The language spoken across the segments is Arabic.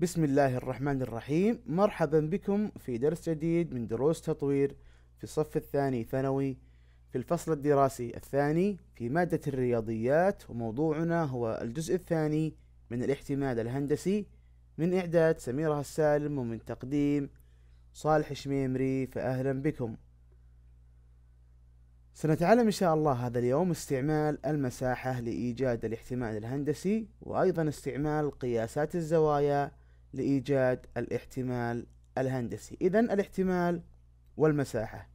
بسم الله الرحمن الرحيم مرحبا بكم في درس جديد من دروس تطوير في الصف الثاني ثانوي في الفصل الدراسي الثاني في مادة الرياضيات وموضوعنا هو الجزء الثاني من الاحتمال الهندسي من إعداد سميرة السالم ومن تقديم صالح شميمري فأهلا بكم سنتعلم إن شاء الله هذا اليوم استعمال المساحة لإيجاد الاحتمال الهندسي وأيضا استعمال قياسات الزوايا لإيجاد الاحتمال الهندسي إذا الاحتمال والمساحة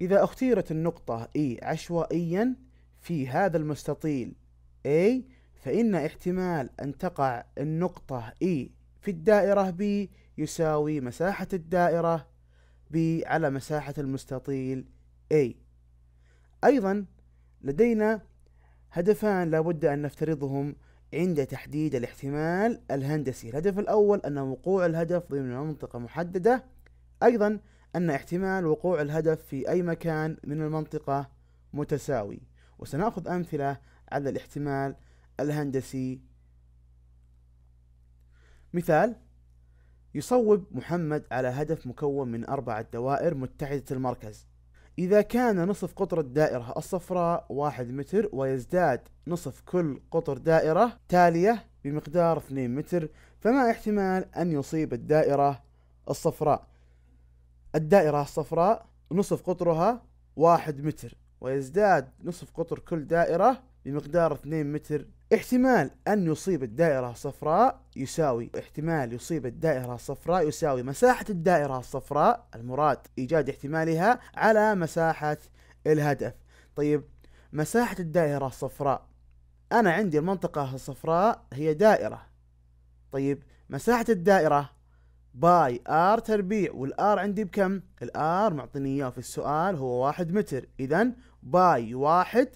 إذا اختيرت النقطة E عشوائيا في هذا المستطيل A فإن احتمال أن تقع النقطة E في الدائرة B يساوي مساحة الدائرة B على مساحة المستطيل A أيضا لدينا هدفان لابد أن نفترضهم عند تحديد الاحتمال الهندسي الهدف الأول أن وقوع الهدف ضمن منطقة محددة أيضا أن احتمال وقوع الهدف في أي مكان من المنطقة متساوي وسنأخذ أمثلة على الاحتمال الهندسي مثال يصوب محمد على هدف مكون من أربعة دوائر متحدة المركز إذا كان نصف قطر الدائرة الصفراء واحد متر ويزداد نصف كل قطر دائرة تالية بمقدار 2 متر فما احتمال أن يصيب الدائرة الصفراء الدائرة الصفراء نصف قطرها واحد متر ويزداد نصف قطر كل دائرة بمقدار 2 متر احتمال أن يصيب الدائرة الصفراء يساوي احتمال يصيب الدائرة الصفراء يساوي مساحة الدائرة الصفراء المراد إيجاد احتمالها على مساحة الهدف طيب مساحة الدائرة الصفراء أنا عندي المنطقة الصفراء هي دائرة طيب مساحة الدائرة باي ار تربيع والار عندي بكم؟ الار معطيني اياه في السؤال هو واحد متر اذا باي واحد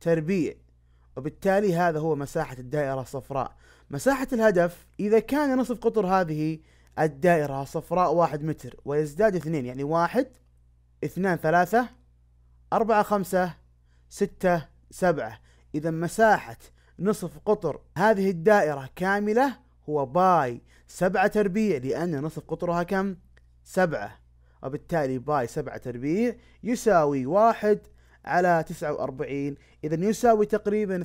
تربيع وبالتالي هذا هو مساحة الدائرة الصفراء مساحة الهدف إذا كان نصف قطر هذه الدائرة صفراء واحد متر ويزداد اثنين يعني واحد اثنان ثلاثة أربعة خمسة ستة سبعة إذا مساحة نصف قطر هذه الدائرة كاملة هو باي سبعة تربيع لأن نصف قطرها كم؟ سبعة وبالتالي باي سبعة تربيع يساوي واحد على 49 إذا يساوي تقريبا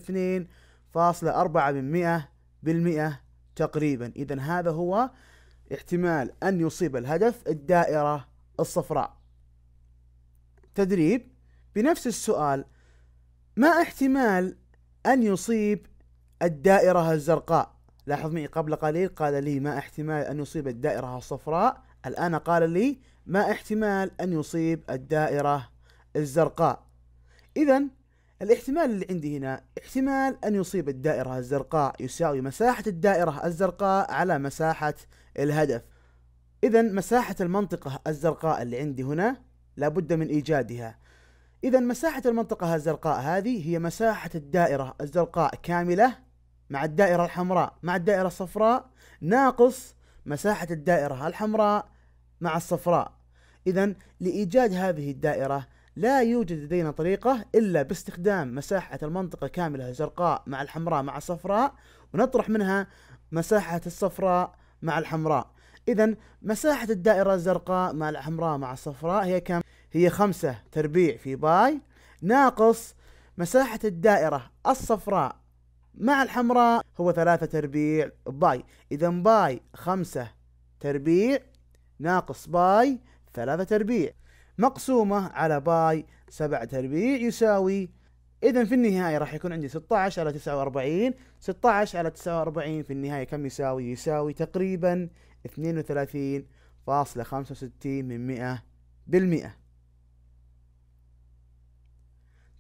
2.4% بالمئة تقريبا إذا هذا هو احتمال أن يصيب الهدف الدائرة الصفراء تدريب بنفس السؤال ما احتمال أن يصيب الدائرة الزرقاء لاحظ معي قبل قليل قال لي ما احتمال أن يصيب الدائرة الصفراء الآن قال لي ما احتمال أن يصيب الدائرة الزرقاء إذا الاحتمال اللي عندي هنا احتمال أن يصيب الدائرة الزرقاء يساوي مساحة الدائرة الزرقاء على مساحة الهدف إذا مساحة المنطقة الزرقاء اللي عندي هنا لابد من إيجادها إذا مساحة المنطقة الزرقاء هذه هي مساحة الدائرة الزرقاء كاملة مع الدائرة الحمراء مع الدائرة الصفراء ناقص مساحة الدائرة الحمراء مع الصفراء إذا لإيجاد هذه الدائرة لا يوجد لدينا طريقة إلا باستخدام مساحة المنطقة كاملة الزرقاء مع الحمراء مع الصفراء ونطرح منها مساحة الصفراء مع الحمراء إذا مساحة الدائرة الزرقاء مع الحمراء مع الصفراء هي كم؟ هي خمسة تربيع في باي ناقص مساحة الدائرة الصفراء مع الحمراء هو ثلاثة تربيع باي إذا باي خمسة تربيع ناقص باي ثلاثة تربيع مقسومة على باي سبعة تربيع يساوي إذا في النهاية راح يكون عندي 16 على 49 16 على 49 في النهاية كم يساوي؟ يساوي تقريبا 32.65 من 100 بالمئة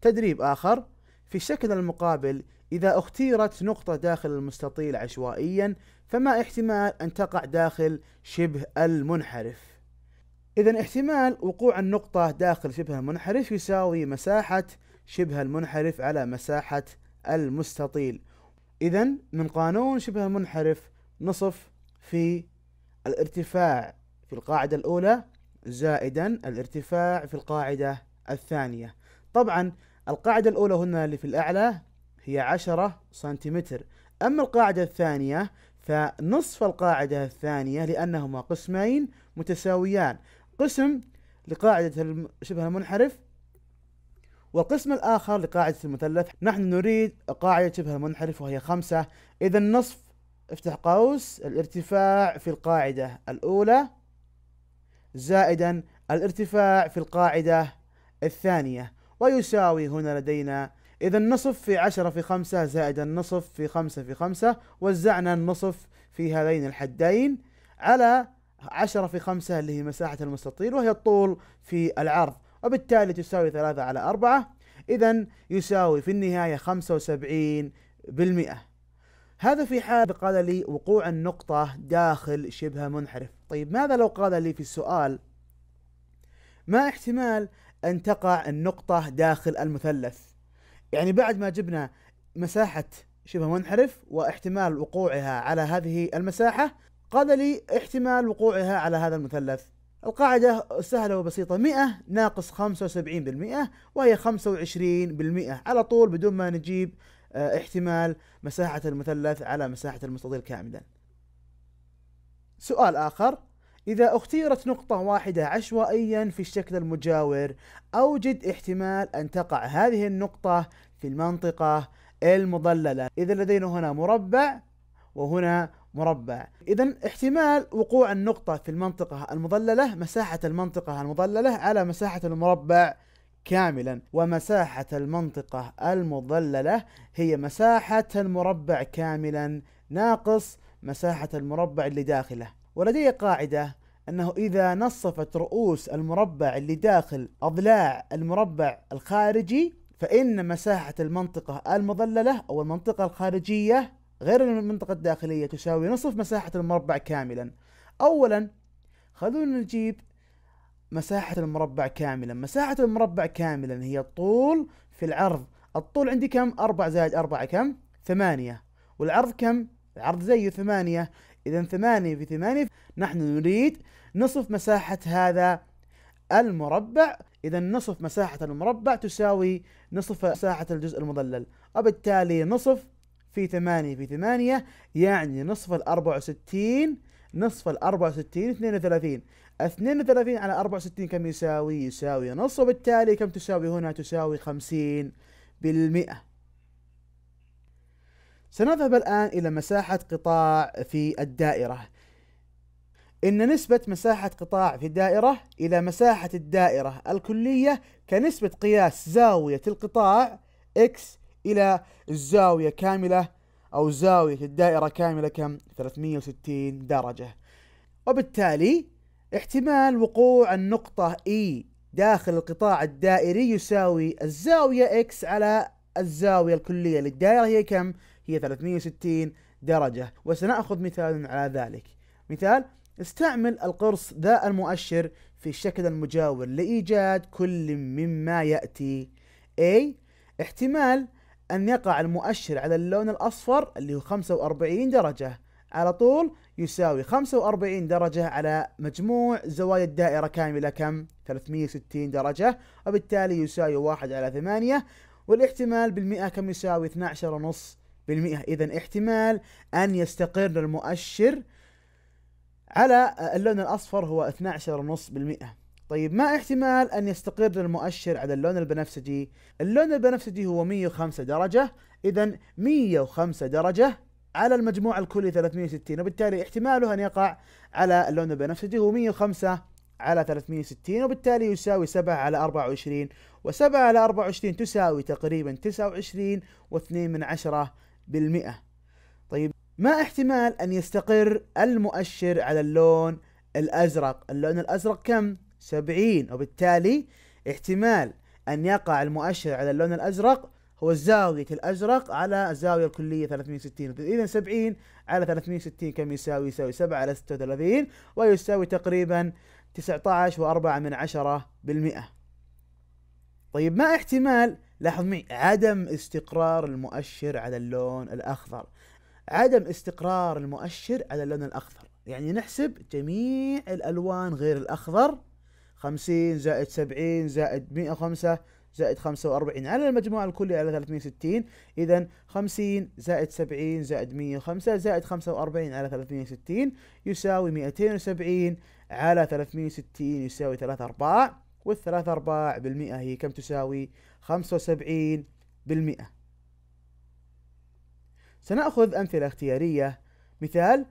تدريب آخر في الشكل المقابل إذا اختيرت نقطة داخل المستطيل عشوائيا فما احتمال أن تقع داخل شبه المنحرف إذا احتمال وقوع النقطة داخل شبه المنحرف يساوي مساحة شبه المنحرف على مساحة المستطيل إذا من قانون شبه المنحرف نصف في الارتفاع في القاعدة الأولى زائدا الارتفاع في القاعدة الثانية طبعا القاعدة الأولى هنا اللي في الأعلى هي عشرة سنتيمتر أما القاعدة الثانية فنصف القاعدة الثانية لأنهما قسمين متساويان قسم لقاعدة شبه المنحرف والقسم الآخر لقاعدة المثلث نحن نريد قاعدة شبه المنحرف وهي خمسة إذا النصف افتح قوس الارتفاع في القاعدة الأولى زائدا الارتفاع في القاعدة الثانية ويساوي هنا لدينا إذا النصف في عشرة في خمسة زائد النصف في خمسة في خمسة وزعنا النصف في هذين الحدين على 10 في 5 اللي هي مساحة المستطيل وهي الطول في العرض وبالتالي تساوي 3 على 4 إذا يساوي في النهاية 75% هذا في حال قال لي وقوع النقطة داخل شبه منحرف طيب ماذا لو قال لي في السؤال ما احتمال أن تقع النقطة داخل المثلث يعني بعد ما جبنا مساحة شبه منحرف واحتمال وقوعها على هذه المساحة قال لي احتمال وقوعها على هذا المثلث القاعدة سهلة وبسيطة 100 ناقص 75% وهي 25% على طول بدون ما نجيب آه، احتمال مساحة المثلث على مساحة المستطيل كاملا سؤال آخر إذا اختيرت نقطة واحدة عشوائيا في الشكل المجاور أوجد احتمال أن تقع هذه النقطة في المنطقة المضللة إذا لدينا هنا مربع وهنا مربع إذا احتمال وقوع النقطة في المنطقة المضللة مساحة المنطقة المضللة على مساحة المربع كاملا ومساحة المنطقة المضللة هي مساحة المربع كاملا ناقص مساحة المربع اللي داخله ولدي قاعدة أنه إذا نصفت رؤوس المربع اللي داخل أضلاع المربع الخارجي فإن مساحة المنطقة المضللة أو المنطقة الخارجية غير المنطقة الداخلية تساوي نصف مساحة المربع كاملا أولا خلونا نجيب مساحة المربع كاملا مساحة المربع كاملا هي الطول في العرض الطول عندي كم؟ أربعة زائد أربعة كم؟ ثمانية والعرض كم؟ العرض زيه ثمانية إذا ثمانية في ثمانية نحن نريد نصف مساحة هذا المربع إذا نصف مساحة المربع تساوي نصف مساحة الجزء المضلل وبالتالي نصف في ثمانية في ثمانية يعني نصف الأربعة وستين نصف الأربعة وستين اثنين وثلاثين اثنين وثلاثين على أربعة وستين كم يساوي يساوي نصف وبالتالي كم تساوي هنا تساوي خمسين بالمئة سنذهب الآن إلى مساحة قطاع في الدائرة إن نسبة مساحة قطاع في الدائرة إلى مساحة الدائرة الكلية كنسبة قياس زاوية القطاع x إلى الزاوية كاملة أو زاوية الدائرة كاملة كم 360 درجة وبالتالي احتمال وقوع النقطة E داخل القطاع الدائري يساوي الزاوية X على الزاوية الكلية للدائرة هي كم؟ هي 360 درجة وسنأخذ مثال على ذلك مثال استعمل القرص ذا المؤشر في الشكل المجاور لإيجاد كل مما يأتي A احتمال أن يقع المؤشر على اللون الأصفر اللي هو 45 درجة على طول يساوي 45 درجة على مجموع زوايا الدائرة كاملة كم؟ 360 درجة وبالتالي يساوي 1 على 8 والاحتمال بالمئة كم يساوي 12.5 بالمئة إذا احتمال أن يستقر المؤشر على اللون الأصفر هو 12.5 بالمئة طيب ما احتمال أن يستقر المؤشر على اللون البنفسجي؟ اللون البنفسجي هو 105 درجة إذا 105 درجة على المجموع الكلي 360 وبالتالي احتماله أن يقع على اللون البنفسجي هو 105 على 360 وبالتالي يساوي 7 على 24 و7 على 24 تساوي تقريبا 29.2% بالمئة طيب ما احتمال أن يستقر المؤشر على اللون الأزرق اللون الأزرق كم؟ 70 وبالتالي احتمال أن يقع المؤشر على اللون الأزرق هو زاوية الأزرق على الزاوية الكلية 360 إذا 70 على 360 كم يساوي؟ يساوي 7 على 36 ويساوي تقريبا 19.4 من عشرة بالمئة طيب ما احتمال لاحظ معي عدم استقرار المؤشر على اللون الأخضر عدم استقرار المؤشر على اللون الأخضر يعني نحسب جميع الألوان غير الأخضر 50 زائد 70 زائد 105 زائد 45 على المجموع الكلي على 360 إذا 50 زائد 70 زائد 105 زائد 45 على 360 يساوي 270 على 360 يساوي 3 أرباع والثلاث أرباع بالمئة هي كم تساوي 75 بالمئة سنأخذ أمثلة اختيارية مثال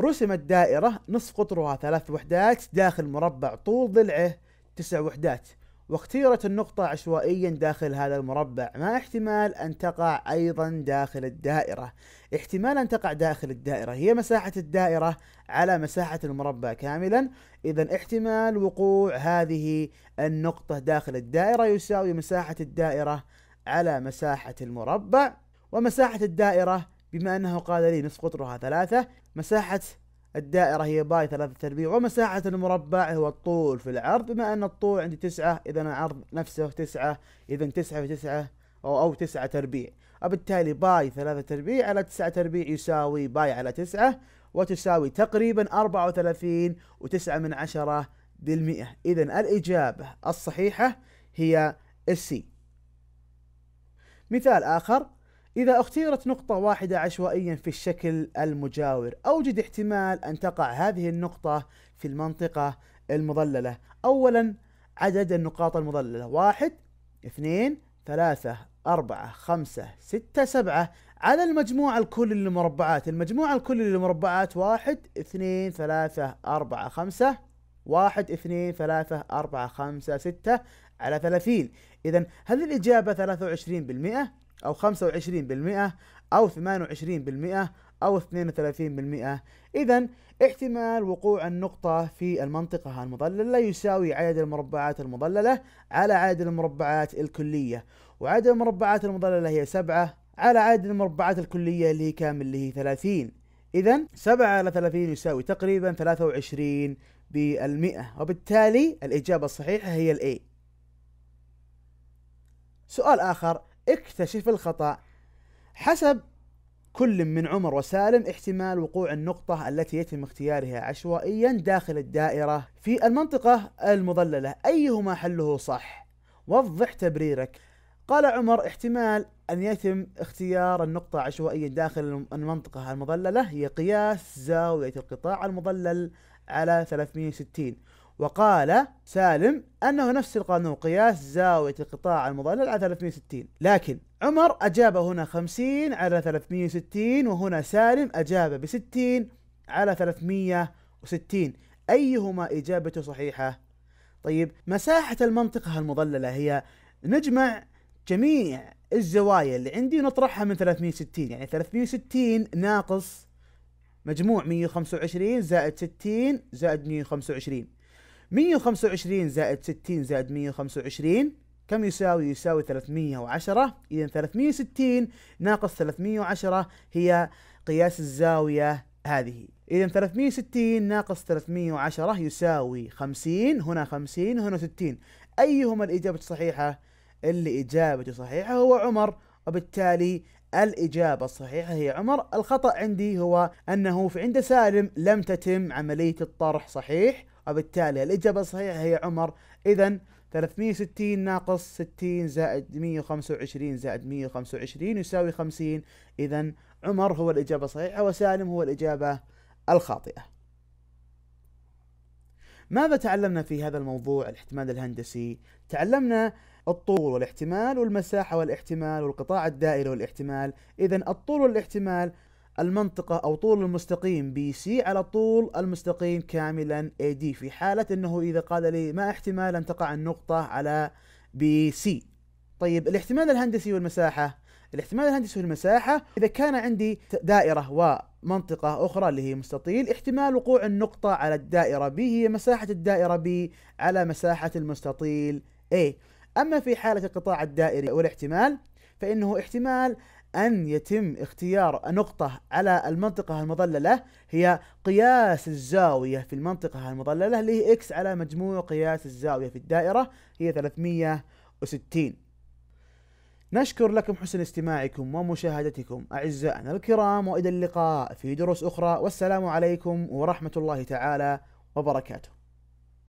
رسمت دائرة نصف قطرها ثلاث وحدات داخل مربع طول ضلعه تسع وحدات واختيرت النقطة عشوائيا داخل هذا المربع ما احتمال أن تقع أيضا داخل الدائرة احتمال أن تقع داخل الدائرة هي مساحة الدائرة على مساحة المربع كاملا إذا احتمال وقوع هذه النقطة داخل الدائرة يساوي مساحة الدائرة على مساحة المربع ومساحة الدائرة بما أنه قال لي نصف قطرها ثلاثة مساحة الدائرة هي باي ثلاثة تربيع ومساحة المربع هو الطول في العرض بما أن الطول عندي تسعة إذا العرض نفسه تسعة إذا تسعة في تسعة أو, أو تسعة تربيع وبالتالي باي ثلاثة تربيع على تسعة تربيع يساوي باي على تسعة وتساوي تقريبا أربعة وثلاثين وتسعة من عشرة بالمئة إذا الإجابة الصحيحة هي السي مثال آخر إذا اختيرت نقطة واحدة عشوائيا في الشكل المجاور أوجد احتمال أن تقع هذه النقطة في المنطقة المضللة أولا عدد النقاط المضللة واحد اثنين ثلاثة أربعة خمسة ستة سبعة على المجموع الكلي للمربعات المجموع الكلي للمربعات واحد اثنين ثلاثة أربعة خمسة واحد اثنين ثلاثة أربعة خمسة ستة على ثلاثين إذا هل الإجابة ثلاثة وعشرين بالمئة أو 25% أو 28% أو 32% إذا احتمال وقوع النقطة في المنطقة المضللة يساوي عدد المربعات المظللة على عدد المربعات الكلية وعدد المربعات المظللة هي 7 على عدد المربعات الكلية اللي هي كام اللي هي 30 إذا 7 على 30 يساوي تقريبا 23 بالمئة وبالتالي الإجابة الصحيحة هي A سؤال آخر اكتشف الخطأ حسب كل من عمر وسالم احتمال وقوع النقطة التي يتم اختيارها عشوائيا داخل الدائرة في المنطقة المضللة أيهما حله صح وضح تبريرك قال عمر احتمال أن يتم اختيار النقطة عشوائيا داخل المنطقة المضللة هي قياس زاوية القطاع المضلل على 360 وقال سالم أنه نفس القانون قياس زاوية القطاع المضلل على 360 لكن عمر أجاب هنا 50 على 360 وهنا سالم أجاب ب 60 على 360 أيهما إجابته صحيحة؟ طيب مساحة المنطقة المضللة هي نجمع جميع الزوايا اللي عندي ونطرحها من 360 يعني 360 ناقص مجموع 125 زائد 60 زائد 125 125 زائد 60 زائد 125 كم يساوي؟ يساوي 310 إذا 360 ناقص 310 هي قياس الزاوية هذه إذا 360 ناقص 310 يساوي 50 هنا 50 هنا 60 أيهما الإجابة الصحيحة؟ اللي إجابته صحيحة هو عمر وبالتالي الإجابة الصحيحة هي عمر الخطأ عندي هو أنه في عند سالم لم تتم عملية الطرح صحيح وبالتالي الإجابة الصحيحة هي عمر إذا 360 ناقص 60 زائد 125 زائد 125 يساوي 50 إذا عمر هو الإجابة الصحيحة وسالم هو الإجابة الخاطئة ماذا تعلمنا في هذا الموضوع الاحتمال الهندسي؟ تعلمنا الطول والاحتمال والمساحة والاحتمال والقطاع الدائري والاحتمال إذا الطول والاحتمال المنطقة أو طول المستقيم بي سي على طول المستقيم كاملا اي دي في حالة أنه إذا قال لي ما احتمال أن تقع النقطة على بي سي طيب الاحتمال الهندسي والمساحة الاحتمال الهندسي والمساحة إذا كان عندي دائرة و منطقة أخرى اللي هي مستطيل احتمال وقوع النقطة على الدائرة B هي مساحة الدائرة B على مساحة المستطيل A أما في حالة القطاع الدائري والاحتمال فإنه احتمال أن يتم اختيار نقطة على المنطقة المظللة هي قياس الزاوية في المنطقة المظللة اللي هي إكس على مجموع قياس الزاوية في الدائرة هي 360 نشكر لكم حسن استماعكم ومشاهدتكم أعزائنا الكرام وإلى اللقاء في دروس أخرى والسلام عليكم ورحمة الله تعالى وبركاته